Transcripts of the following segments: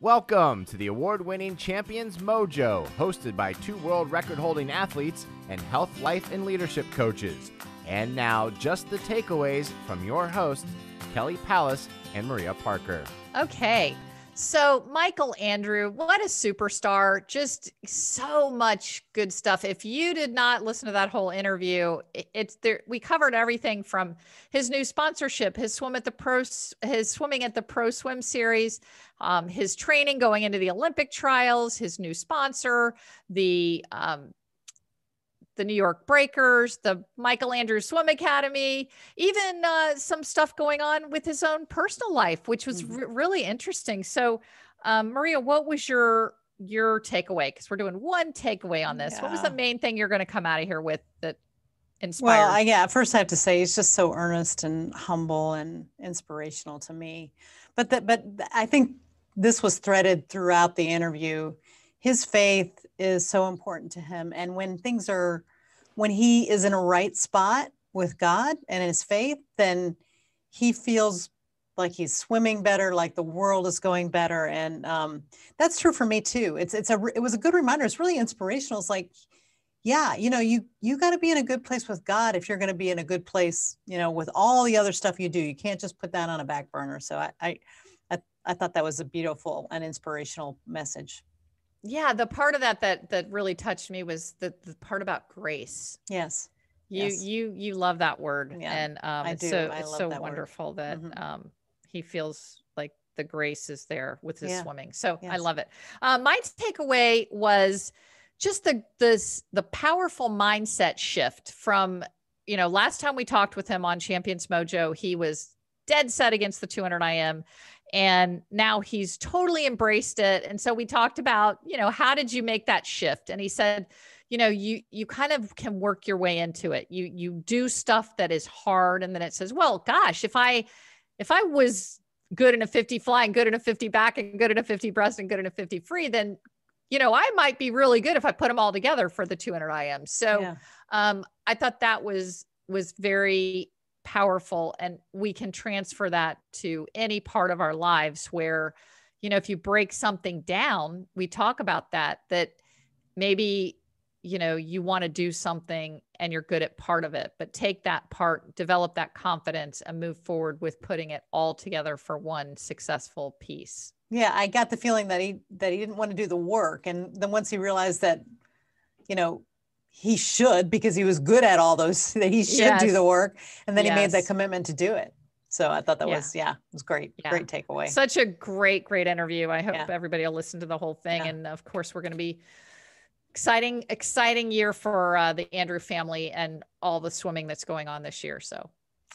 Welcome to the award winning Champions Mojo, hosted by two world record holding athletes and health, life, and leadership coaches. And now, just the takeaways from your hosts, Kelly Palace and Maria Parker. Okay, so, Michael Andrew, what a superstar. Just so much good stuff. If you did not listen to that whole interview, it's there. We covered everything from his new sponsorship, his swim at the pro, his swimming at the pro swim series, um, his training going into the Olympic trials, his new sponsor, the um, the New York Breakers, the Michael Andrews Swim Academy, even uh, some stuff going on with his own personal life, which was mm-hmm. really interesting. So, um, Maria, what was your your takeaway? Because we're doing one takeaway on this. Yeah. What was the main thing you're going to come out of here with that inspired? Well, I, yeah. First, I have to say he's just so earnest and humble and inspirational to me. But that, but I think this was threaded throughout the interview his faith is so important to him. And when things are, when he is in a right spot with God and his faith, then he feels like he's swimming better, like the world is going better, and um, that's true for me too. It's it's a it was a good reminder. It's really inspirational. It's like, yeah, you know, you you got to be in a good place with God if you're going to be in a good place, you know, with all the other stuff you do. You can't just put that on a back burner. So I I I, I thought that was a beautiful and inspirational message yeah the part of that that that really touched me was the, the part about grace yes you yes. you you love that word yeah, and um I do. it's so I it's so that wonderful word. that mm-hmm. um he feels like the grace is there with his yeah. swimming so yes. i love it uh, my takeaway was just the this the powerful mindset shift from you know last time we talked with him on champions mojo he was dead set against the 200 IM and now he's totally embraced it and so we talked about you know how did you make that shift and he said you know you you kind of can work your way into it you you do stuff that is hard and then it says well gosh if i if i was good in a 50 flying good in a 50 back and good in a 50 breast and good in a 50 free then you know i might be really good if i put them all together for the 200 im so yeah. um, i thought that was was very powerful and we can transfer that to any part of our lives where you know if you break something down we talk about that that maybe you know you want to do something and you're good at part of it but take that part develop that confidence and move forward with putting it all together for one successful piece yeah i got the feeling that he that he didn't want to do the work and then once he realized that you know he should because he was good at all those that he should yes. do the work and then yes. he made that commitment to do it so i thought that yeah. was yeah it was great yeah. great takeaway such a great great interview i hope yeah. everybody will listen to the whole thing and of course we're going to be exciting exciting year for uh, the andrew family and all the swimming that's going on this year so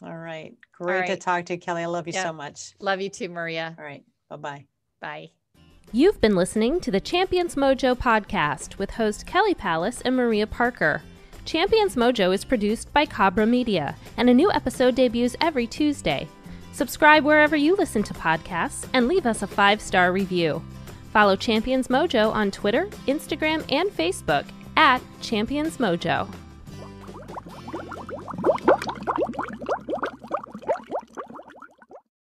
all right great all right. to talk to you kelly i love you so much love you too maria all right bye-bye bye You've been listening to the Champions Mojo podcast with host Kelly Palace and Maria Parker. Champions Mojo is produced by Cabra Media, and a new episode debuts every Tuesday. Subscribe wherever you listen to podcasts and leave us a five star review. Follow Champions Mojo on Twitter, Instagram, and Facebook at Champions Mojo.